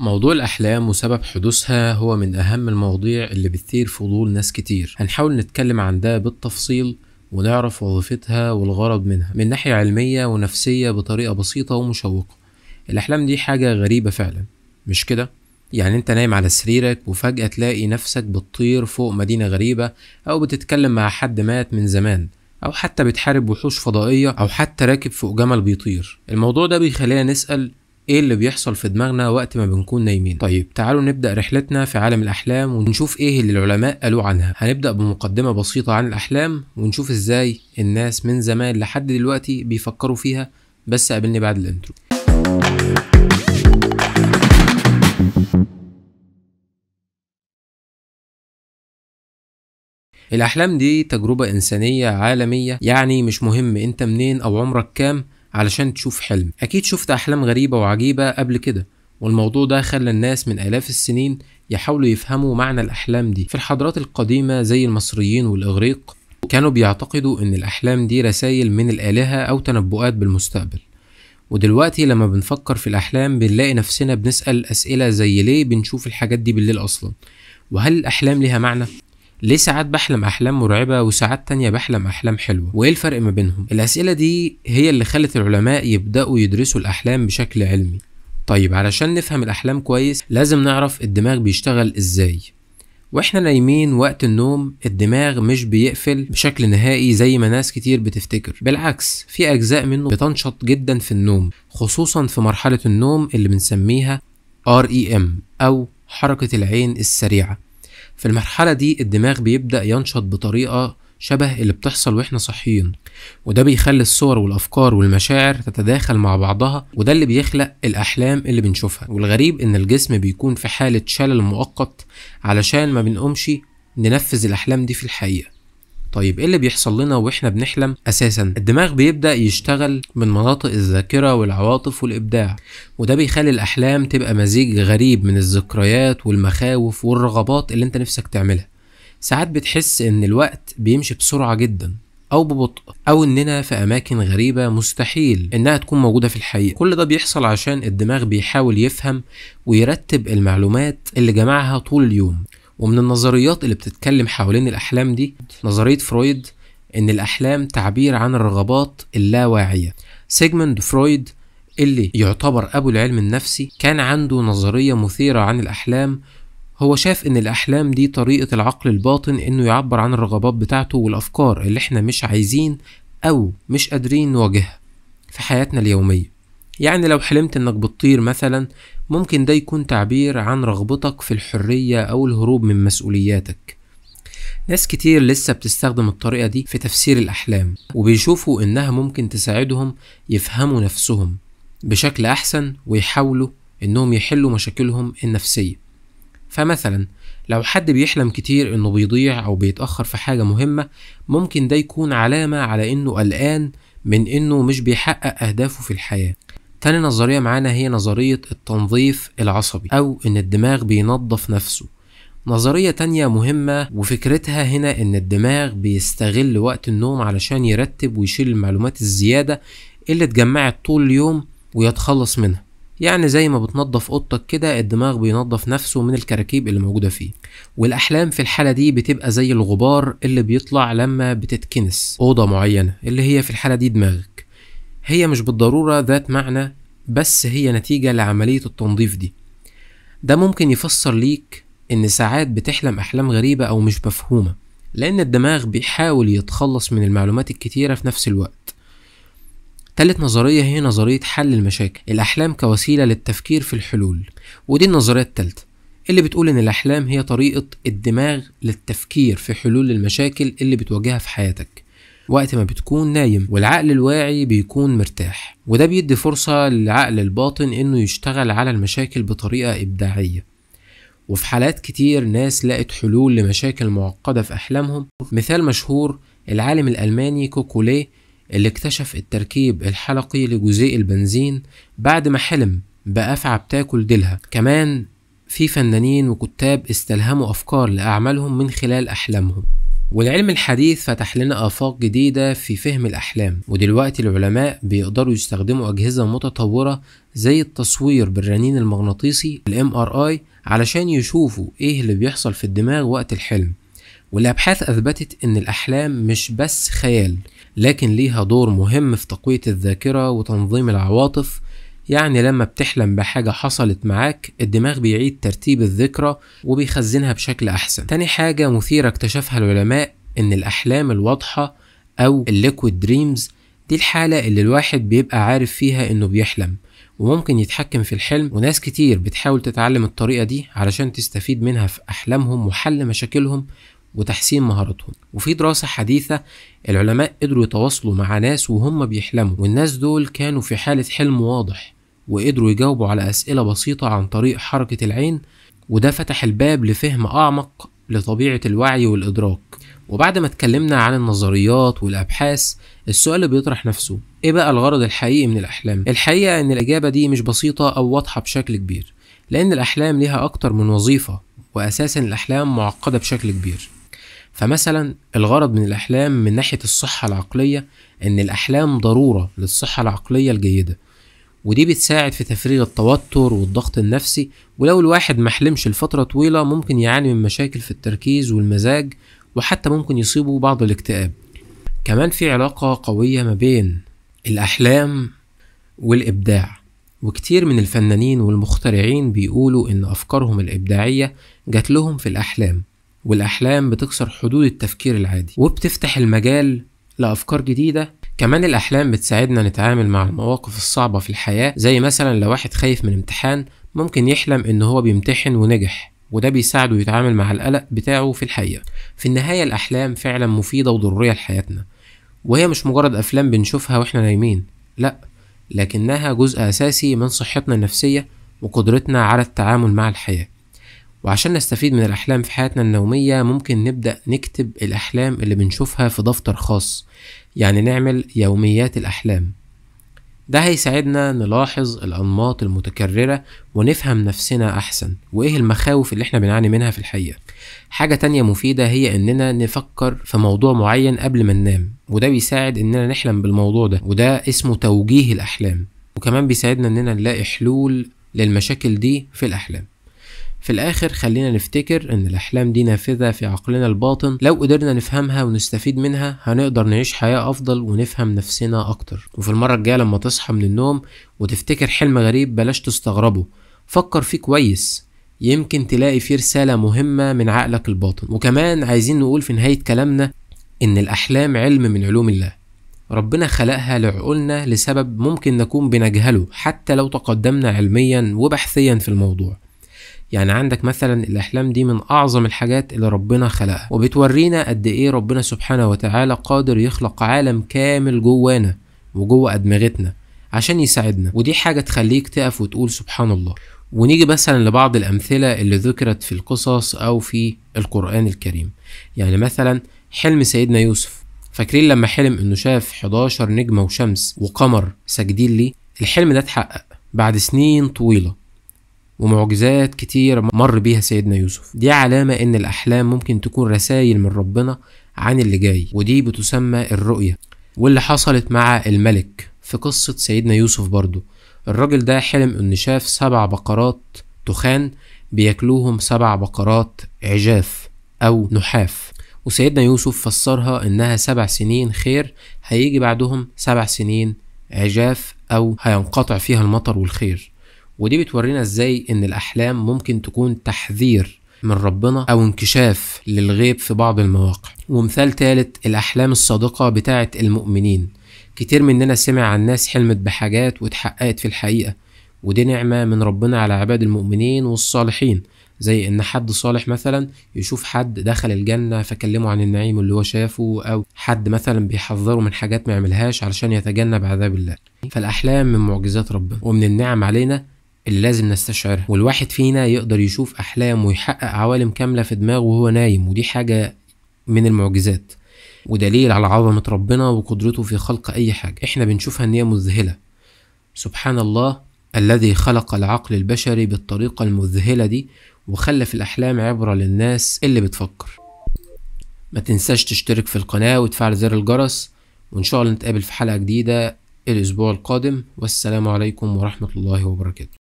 موضوع الأحلام وسبب حدوثها هو من أهم المواضيع اللي بتثير فضول ناس كتير هنحاول نتكلم عن ده بالتفصيل ونعرف وظيفتها والغرض منها من ناحية علمية ونفسية بطريقة بسيطة ومشوقة الأحلام دي حاجة غريبة فعلا مش كده؟ يعني انت نايم على سريرك وفجأة تلاقي نفسك بتطير فوق مدينة غريبة أو بتتكلم مع حد مات من زمان أو حتى بتحارب وحوش فضائية أو حتى راكب فوق جمل بيطير الموضوع ده بيخلينا نسأل ايه اللي بيحصل في دماغنا وقت ما بنكون نايمين طيب تعالوا نبدا رحلتنا في عالم الاحلام ونشوف ايه اللي العلماء قالوا عنها هنبدا بمقدمه بسيطه عن الاحلام ونشوف ازاي الناس من زمان لحد دلوقتي بيفكروا فيها بس قابلني بعد الانترو الأحلام دي تجربة إنسانية عالمية يعني مش مهم أنت منين أو عمرك كام علشان تشوف حلم أكيد شفت أحلام غريبة وعجيبة قبل كده والموضوع ده خلى الناس من آلاف السنين يحاولوا يفهموا معنى الأحلام دي في الحضارات القديمة زي المصريين والإغريق كانوا بيعتقدوا إن الأحلام دي رسائل من الآلهة أو تنبؤات بالمستقبل ودلوقتي لما بنفكر في الأحلام بنلاقي نفسنا بنسأل أسئلة زي ليه بنشوف الحاجات دي بالليل أصلا وهل الأحلام ليها معنى؟ ليه ساعات بحلم احلام مرعبه وساعات تانية بحلم احلام حلوه وايه الفرق ما بينهم الاسئله دي هي اللي خلت العلماء يبداوا يدرسوا الاحلام بشكل علمي طيب علشان نفهم الاحلام كويس لازم نعرف الدماغ بيشتغل ازاي واحنا نايمين وقت النوم الدماغ مش بيقفل بشكل نهائي زي ما ناس كتير بتفتكر بالعكس في اجزاء منه بتنشط جدا في النوم خصوصا في مرحله النوم اللي بنسميها REM او حركه العين السريعه في المرحلة دي الدماغ بيبدأ ينشط بطريقة شبه اللي بتحصل واحنا صحيين وده بيخلي الصور والافكار والمشاعر تتداخل مع بعضها وده اللي بيخلق الاحلام اللي بنشوفها والغريب ان الجسم بيكون في حالة شلل مؤقت علشان ما بنقومش ننفذ الاحلام دي في الحقيقة طيب ايه اللي بيحصل لنا واحنا بنحلم اساسا الدماغ بيبدا يشتغل من مناطق الذاكره والعواطف والابداع وده بيخلي الاحلام تبقى مزيج غريب من الذكريات والمخاوف والرغبات اللي انت نفسك تعملها ساعات بتحس ان الوقت بيمشي بسرعه جدا او ببطء او اننا في اماكن غريبه مستحيل انها تكون موجوده في الحقيقه كل ده بيحصل عشان الدماغ بيحاول يفهم ويرتب المعلومات اللي جمعها طول اليوم ومن النظريات اللي بتتكلم حوالين الأحلام دي نظرية فرويد إن الأحلام تعبير عن الرغبات اللاواعية سيجموند فرويد اللي يعتبر أبو العلم النفسي كان عنده نظرية مثيرة عن الأحلام هو شاف إن الأحلام دي طريقة العقل الباطن إنه يعبر عن الرغبات بتاعته والأفكار اللي إحنا مش عايزين أو مش قادرين نواجهها في حياتنا اليومية يعني لو حلمت انك بتطير مثلا ممكن ده يكون تعبير عن رغبتك في الحرية أو الهروب من مسؤولياتك ناس كتير لسه بتستخدم الطريقة دي في تفسير الأحلام وبيشوفوا إنها ممكن تساعدهم يفهموا نفسهم بشكل أحسن ويحاولوا إنهم يحلوا مشاكلهم النفسية فمثلا لو حد بيحلم كتير إنه بيضيع أو بيتأخر في حاجة مهمة ممكن ده يكون علامة على إنه قلقان من إنه مش بيحقق أهدافه في الحياة تاني نظرية معانا هي نظرية التنظيف العصبي أو إن الدماغ بينظف نفسه نظرية تانية مهمة وفكرتها هنا إن الدماغ بيستغل وقت النوم علشان يرتب ويشيل المعلومات الزيادة اللي اتجمعت طول اليوم ويتخلص منها يعني زي ما بتنظف اوضتك كده الدماغ بينظف نفسه من الكراكيب اللي موجوده فيه والاحلام في الحاله دي بتبقى زي الغبار اللي بيطلع لما بتتكنس اوضه معينه اللي هي في الحاله دي دماغك هي مش بالضرورة ذات معنى بس هي نتيجة لعملية التنظيف دي ده ممكن يفسر ليك إن ساعات بتحلم أحلام غريبة أو مش مفهومة لأن الدماغ بيحاول يتخلص من المعلومات الكتيرة في نفس الوقت تالت نظرية هي نظرية حل المشاكل الأحلام كوسيلة للتفكير في الحلول ودي النظرية التالتة اللي بتقول إن الأحلام هي طريقة الدماغ للتفكير في حلول المشاكل اللي بتواجهها في حياتك وقت ما بتكون نايم والعقل الواعي بيكون مرتاح وده بيدي فرصة للعقل الباطن إنه يشتغل على المشاكل بطريقة إبداعية وفي حالات كتير ناس لقت حلول لمشاكل معقدة في أحلامهم مثال مشهور العالم الألماني كوكوليه اللي اكتشف التركيب الحلقي لجزيء البنزين بعد ما حلم بأفعى بتاكل ديلها كمان في فنانين وكتاب استلهموا أفكار لأعمالهم من خلال أحلامهم والعلم الحديث فتح لنا آفاق جديدة في فهم الأحلام ودلوقتي العلماء بيقدروا يستخدموا أجهزة متطورة زي التصوير بالرنين المغناطيسي الـ ار علشان يشوفوا ايه اللي بيحصل في الدماغ وقت الحلم والأبحاث أثبتت إن الأحلام مش بس خيال لكن ليها دور مهم في تقوية الذاكرة وتنظيم العواطف يعني لما بتحلم بحاجة حصلت معاك الدماغ بيعيد ترتيب الذكرى وبيخزنها بشكل أحسن تاني حاجة مثيرة اكتشفها العلماء إن الأحلام الواضحة أو الليكويد دريمز دي الحالة اللي الواحد بيبقى عارف فيها إنه بيحلم وممكن يتحكم في الحلم وناس كتير بتحاول تتعلم الطريقة دي علشان تستفيد منها في أحلامهم وحل مشاكلهم وتحسين مهاراتهم وفي دراسة حديثة العلماء قدروا يتواصلوا مع ناس وهم بيحلموا والناس دول كانوا في حالة حلم واضح وقدروا يجاوبوا على أسئلة بسيطة عن طريق حركة العين وده فتح الباب لفهم أعمق لطبيعة الوعي والإدراك وبعد ما اتكلمنا عن النظريات والأبحاث السؤال بيطرح نفسه إيه بقى الغرض الحقيقي من الأحلام؟ الحقيقة إن الإجابة دي مش بسيطة أو واضحة بشكل كبير لأن الأحلام ليها أكتر من وظيفة وأساسا الأحلام معقدة بشكل كبير فمثلا الغرض من الأحلام من ناحية الصحة العقلية إن الأحلام ضرورة للصحة العقلية الجيدة ودي بتساعد في تفريغ التوتر والضغط النفسي ولو الواحد محلمش لفترة طويلة ممكن يعاني من مشاكل في التركيز والمزاج وحتى ممكن يصيبه بعض الاكتئاب كمان في علاقة قوية ما بين الأحلام والإبداع وكتير من الفنانين والمخترعين بيقولوا إن أفكارهم الإبداعية جات لهم في الأحلام والأحلام بتكسر حدود التفكير العادي وبتفتح المجال لأفكار جديدة كمان الأحلام بتساعدنا نتعامل مع المواقف الصعبة في الحياة زي مثلا لو واحد خايف من امتحان ممكن يحلم إن هو بيمتحن ونجح وده بيساعده يتعامل مع القلق بتاعه في الحقيقة في النهاية الأحلام فعلا مفيدة وضرورية لحياتنا وهي مش مجرد أفلام بنشوفها وإحنا نايمين لأ لكنها جزء أساسي من صحتنا النفسية وقدرتنا على التعامل مع الحياة وعشان نستفيد من الأحلام في حياتنا النومية ممكن نبدأ نكتب الأحلام اللي بنشوفها في دفتر خاص يعني نعمل يوميات الأحلام ده هيساعدنا نلاحظ الأنماط المتكررة ونفهم نفسنا أحسن وإيه المخاوف اللي إحنا بنعاني منها في الحقيقة حاجة تانية مفيدة هي إننا نفكر في موضوع معين قبل ما ننام وده بيساعد إننا نحلم بالموضوع ده وده اسمه توجيه الأحلام وكمان بيساعدنا إننا نلاقي حلول للمشاكل دي في الأحلام في الآخر خلينا نفتكر إن الأحلام دي نافذة في عقلنا الباطن لو قدرنا نفهمها ونستفيد منها هنقدر نعيش حياة أفضل ونفهم نفسنا أكتر وفي المرة الجاية لما تصحى من النوم وتفتكر حلم غريب بلاش تستغربه فكر فيه كويس يمكن تلاقي فيه رسالة مهمة من عقلك الباطن وكمان عايزين نقول في نهاية كلامنا إن الأحلام علم من علوم الله ربنا خلقها لعقولنا لسبب ممكن نكون بنجهله حتى لو تقدمنا علميا وبحثيا في الموضوع يعني عندك مثلا الأحلام دي من أعظم الحاجات اللي ربنا خلقها وبتورينا قد إيه ربنا سبحانه وتعالى قادر يخلق عالم كامل جوانا وجوه أدمغتنا عشان يساعدنا ودي حاجة تخليك تقف وتقول سبحان الله ونيجي مثلا لبعض الأمثلة اللي ذكرت في القصص أو في القرآن الكريم يعني مثلا حلم سيدنا يوسف فاكرين لما حلم انه شاف 11 نجمة وشمس وقمر ساجدين ليه الحلم ده اتحقق بعد سنين طويلة ومعجزات كتير مر بيها سيدنا يوسف دي علامة ان الاحلام ممكن تكون رسائل من ربنا عن اللي جاي ودي بتسمى الرؤية واللي حصلت مع الملك في قصة سيدنا يوسف برضه الراجل ده حلم ان شاف سبع بقرات تخان بياكلوهم سبع بقرات عجاف او نحاف وسيدنا يوسف فسرها انها سبع سنين خير هيجي بعدهم سبع سنين عجاف او هينقطع فيها المطر والخير ودي بتورينا ازاي ان الاحلام ممكن تكون تحذير من ربنا او انكشاف للغيب في بعض المواقع ومثال ثالث الاحلام الصادقه بتاعه المؤمنين كتير مننا سمع عن ناس حلمت بحاجات واتحققت في الحقيقه ودي نعمه من ربنا على عباد المؤمنين والصالحين زي ان حد صالح مثلا يشوف حد دخل الجنه فكلمه عن النعيم اللي هو شافه او حد مثلا بيحذره من حاجات ما يعملهاش علشان يتجنب عذاب الله فالاحلام من معجزات ربنا ومن النعم علينا اللي لازم نستشعرها والواحد فينا يقدر يشوف أحلام ويحقق عوالم كاملة في دماغه وهو نايم ودي حاجة من المعجزات ودليل على عظمة ربنا وقدرته في خلق أي حاجة إحنا بنشوفها إن هي مذهلة سبحان الله الذي خلق العقل البشري بالطريقة المذهلة دي وخلف الأحلام عبرة للناس اللي بتفكر ما تنساش تشترك في القناة وتفعل زر الجرس وإن شاء الله نتقابل في حلقة جديدة الأسبوع القادم والسلام عليكم ورحمة الله وبركاته